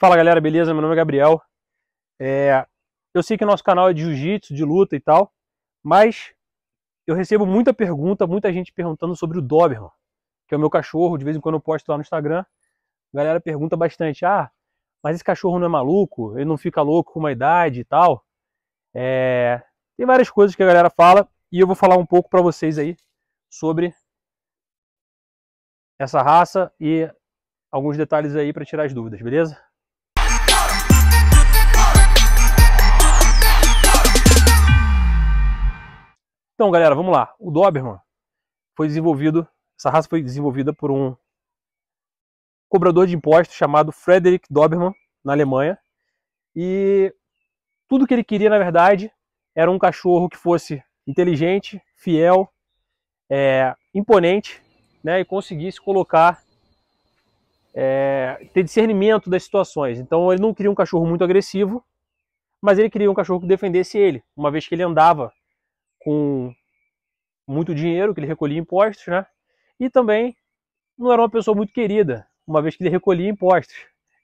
Fala galera, beleza? Meu nome é Gabriel. É... Eu sei que nosso canal é de jiu-jitsu, de luta e tal, mas eu recebo muita pergunta, muita gente perguntando sobre o Doberman, que é o meu cachorro. De vez em quando eu posto lá no Instagram. A galera pergunta bastante: ah, mas esse cachorro não é maluco? Ele não fica louco com uma idade e tal? É... Tem várias coisas que a galera fala e eu vou falar um pouco para vocês aí sobre essa raça e alguns detalhes aí para tirar as dúvidas, beleza? Então, galera, vamos lá. O Doberman foi desenvolvido, essa raça foi desenvolvida por um cobrador de impostos chamado Frederick Doberman, na Alemanha. E tudo que ele queria, na verdade, era um cachorro que fosse inteligente, fiel, é, imponente, né, e conseguisse colocar, é, ter discernimento das situações. Então ele não queria um cachorro muito agressivo, mas ele queria um cachorro que defendesse ele, uma vez que ele andava com muito dinheiro, que ele recolhia impostos, né? E também não era uma pessoa muito querida, uma vez que ele recolhia impostos.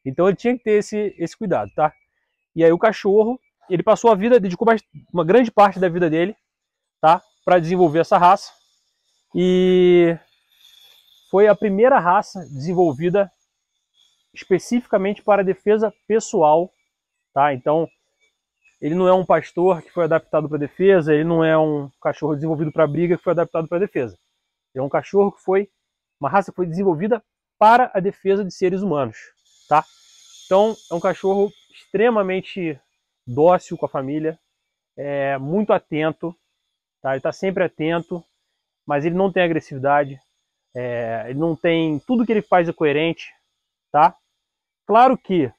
Então ele tinha que ter esse, esse cuidado, tá? E aí o cachorro, ele passou a vida, dedicou mais, uma grande parte da vida dele, tá? Para desenvolver essa raça. E foi a primeira raça desenvolvida especificamente para defesa pessoal, tá? Então ele não é um pastor que foi adaptado para defesa, ele não é um cachorro desenvolvido para briga que foi adaptado para defesa. Ele é um cachorro que foi uma raça que foi desenvolvida para a defesa de seres humanos, tá? Então, é um cachorro extremamente dócil com a família, é muito atento, tá? Ele está sempre atento, mas ele não tem agressividade, é, ele não tem tudo que ele faz é coerente, tá? Claro que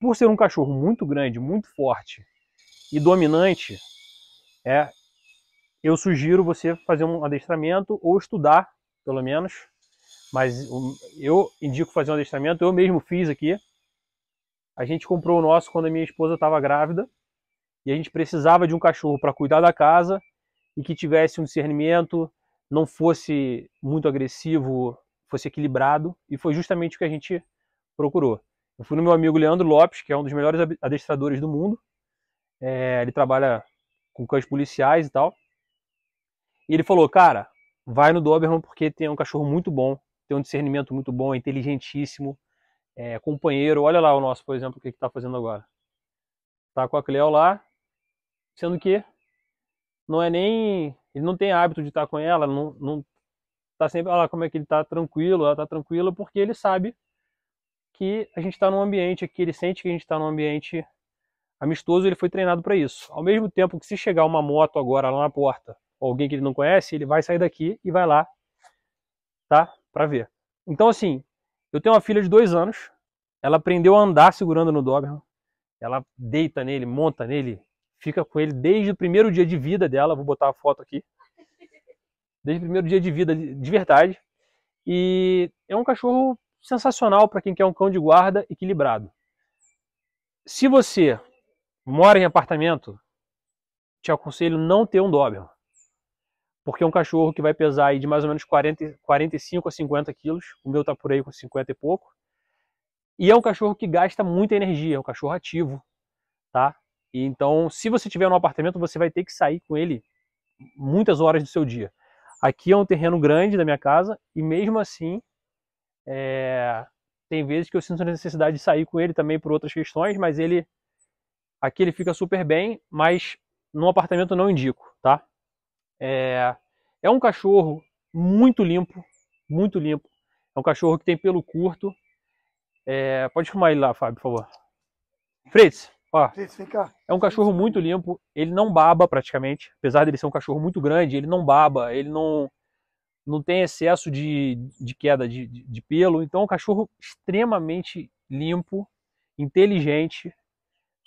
por ser um cachorro muito grande, muito forte e dominante, é, eu sugiro você fazer um adestramento ou estudar, pelo menos. Mas eu indico fazer um adestramento, eu mesmo fiz aqui. A gente comprou o nosso quando a minha esposa estava grávida e a gente precisava de um cachorro para cuidar da casa e que tivesse um discernimento, não fosse muito agressivo, fosse equilibrado, e foi justamente o que a gente procurou. Eu fui no meu amigo Leandro Lopes, que é um dos melhores adestradores do mundo. É, ele trabalha com cães policiais e tal. E ele falou, cara, vai no Doberman porque tem um cachorro muito bom, tem um discernimento muito bom, é inteligentíssimo, é companheiro. Olha lá o nosso, por exemplo, o que está fazendo agora. Tá com a Cleo lá, sendo que não é nem... Ele não tem hábito de estar com ela, não, não tá sempre... Olha lá como é que ele tá tranquilo, ela tá tranquila porque ele sabe que a gente está num ambiente que ele sente que a gente está num ambiente amistoso, ele foi treinado para isso. Ao mesmo tempo que se chegar uma moto agora lá na porta, ou alguém que ele não conhece, ele vai sair daqui e vai lá, tá? Para ver. Então assim, eu tenho uma filha de dois anos, ela aprendeu a andar segurando no Doberman, ela deita nele, monta nele, fica com ele desde o primeiro dia de vida dela, vou botar a foto aqui, desde o primeiro dia de vida de verdade, e é um cachorro sensacional para quem quer um cão de guarda equilibrado. Se você mora em apartamento, te aconselho não ter um Doberman. Porque é um cachorro que vai pesar aí de mais ou menos 40, 45 a 50 quilos. O meu tá por aí com 50 e pouco. E é um cachorro que gasta muita energia, é um cachorro ativo, tá? E então, se você tiver no apartamento, você vai ter que sair com ele muitas horas do seu dia. Aqui é um terreno grande da minha casa e mesmo assim é, tem vezes que eu sinto a necessidade de sair com ele também por outras questões, mas ele aqui ele fica super bem, mas no apartamento não indico, tá? É, é um cachorro muito limpo, muito limpo. É um cachorro que tem pelo curto. É, pode filmar ele lá, Fábio, por favor. Fritz, ó. Fritz, vem cá. É um cachorro muito limpo, ele não baba praticamente, apesar dele ser um cachorro muito grande, ele não baba, ele não não tem excesso de, de queda de, de pelo. Então, um cachorro extremamente limpo, inteligente,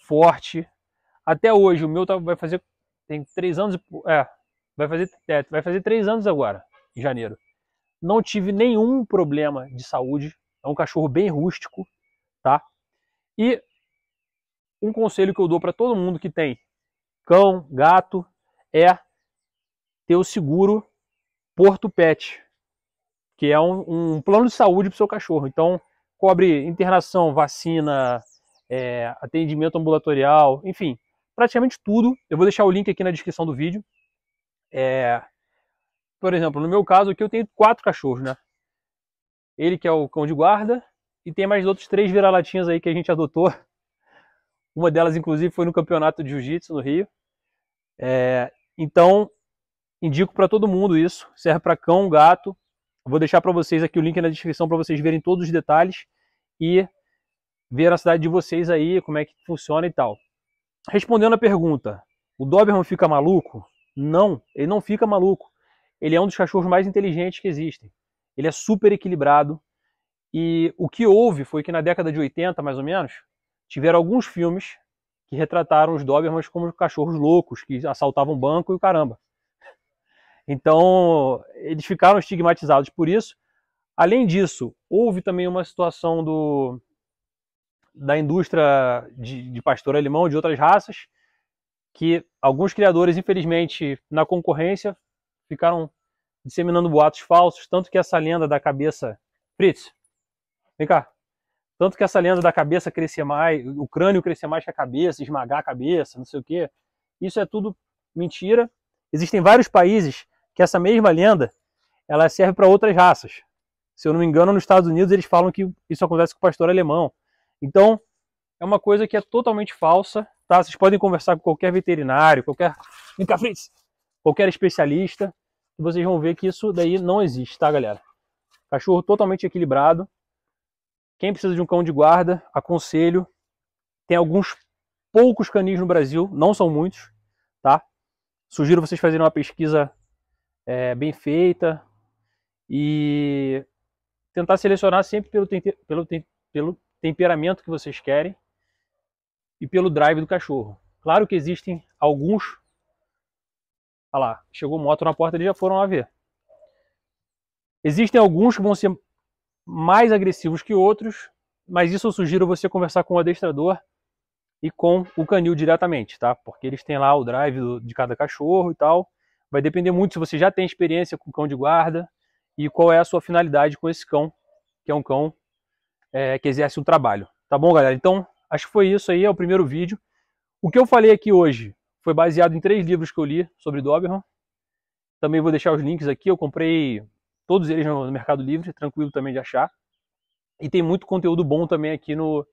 forte. Até hoje, o meu tá, vai fazer tem três anos, é, vai fazer é, vai fazer três anos agora, em janeiro. Não tive nenhum problema de saúde. É um cachorro bem rústico, tá? E um conselho que eu dou para todo mundo que tem cão, gato é ter o seguro Porto Pet, que é um, um plano de saúde para o seu cachorro. Então, cobre internação, vacina, é, atendimento ambulatorial, enfim, praticamente tudo. Eu vou deixar o link aqui na descrição do vídeo. É, por exemplo, no meu caso aqui eu tenho quatro cachorros, né? Ele que é o cão de guarda e tem mais outros três vira-latinhas aí que a gente adotou. Uma delas, inclusive, foi no campeonato de jiu-jitsu no Rio. É, então, Indico para todo mundo isso. Serve para cão, gato. Vou deixar para vocês aqui o link na descrição para vocês verem todos os detalhes e ver a cidade de vocês aí, como é que funciona e tal. Respondendo a pergunta, o Doberman fica maluco? Não, ele não fica maluco. Ele é um dos cachorros mais inteligentes que existem. Ele é super equilibrado. E o que houve foi que na década de 80, mais ou menos, tiveram alguns filmes que retrataram os Dobermans como cachorros loucos, que assaltavam banco e o caramba. Então, eles ficaram estigmatizados por isso. Além disso, houve também uma situação do, da indústria de, de pastor alemão, de outras raças, que alguns criadores, infelizmente, na concorrência, ficaram disseminando boatos falsos, tanto que essa lenda da cabeça... Fritz, vem cá. Tanto que essa lenda da cabeça crescer mais, o crânio crescer mais que a cabeça, esmagar a cabeça, não sei o quê. Isso é tudo mentira. Existem vários países que essa mesma lenda ela serve para outras raças. Se eu não me engano, nos Estados Unidos eles falam que isso acontece com o pastor alemão. Então, é uma coisa que é totalmente falsa, tá? Vocês podem conversar com qualquer veterinário, qualquer qualquer especialista, e vocês vão ver que isso daí não existe, tá, galera? Cachorro totalmente equilibrado. Quem precisa de um cão de guarda, aconselho. Tem alguns poucos canis no Brasil, não são muitos, tá? Sugiro vocês fazerem uma pesquisa é, bem feita e tentar selecionar sempre pelo, tem, pelo, tem, pelo temperamento que vocês querem e pelo drive do cachorro. Claro que existem alguns. Olha lá, chegou moto na porta, e já foram lá ver. Existem alguns que vão ser mais agressivos que outros, mas isso eu sugiro você conversar com o adestrador e com o canil diretamente, tá? Porque eles têm lá o drive do, de cada cachorro e tal. Vai depender muito se você já tem experiência com cão de guarda e qual é a sua finalidade com esse cão, que é um cão é, que exerce um trabalho. Tá bom, galera? Então, acho que foi isso aí, é o primeiro vídeo. O que eu falei aqui hoje foi baseado em três livros que eu li sobre Doberman. Também vou deixar os links aqui, eu comprei todos eles no Mercado Livre, tranquilo também de achar. E tem muito conteúdo bom também aqui no,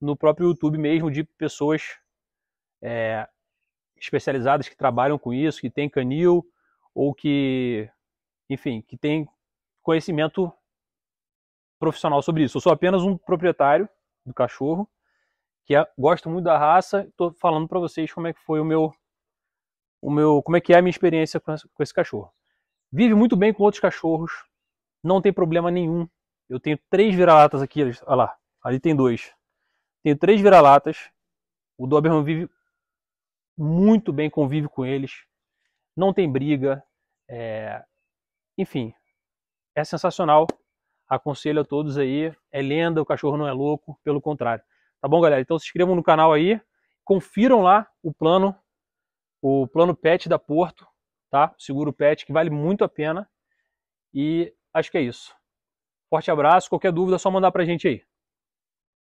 no próprio YouTube mesmo, de pessoas é, especializadas que trabalham com isso, que têm canil ou que, enfim, que tem conhecimento profissional sobre isso. Eu sou apenas um proprietário do cachorro que é, gosto muito da raça. Estou falando para vocês como é que foi o meu, o meu, como é que é a minha experiência com esse, com esse cachorro. Vive muito bem com outros cachorros, não tem problema nenhum. Eu tenho três vira-latas aqui, olha lá, ali tem dois. Tenho três vira-latas. O Doberman vive muito bem convive com eles, não tem briga, é... enfim, é sensacional. Aconselho a todos aí, é lenda, o cachorro não é louco, pelo contrário. Tá bom, galera? Então se inscrevam no canal aí, confiram lá o plano, o plano PET da Porto, tá? O seguro PET, que vale muito a pena. E acho que é isso. Forte abraço, qualquer dúvida é só mandar pra gente aí.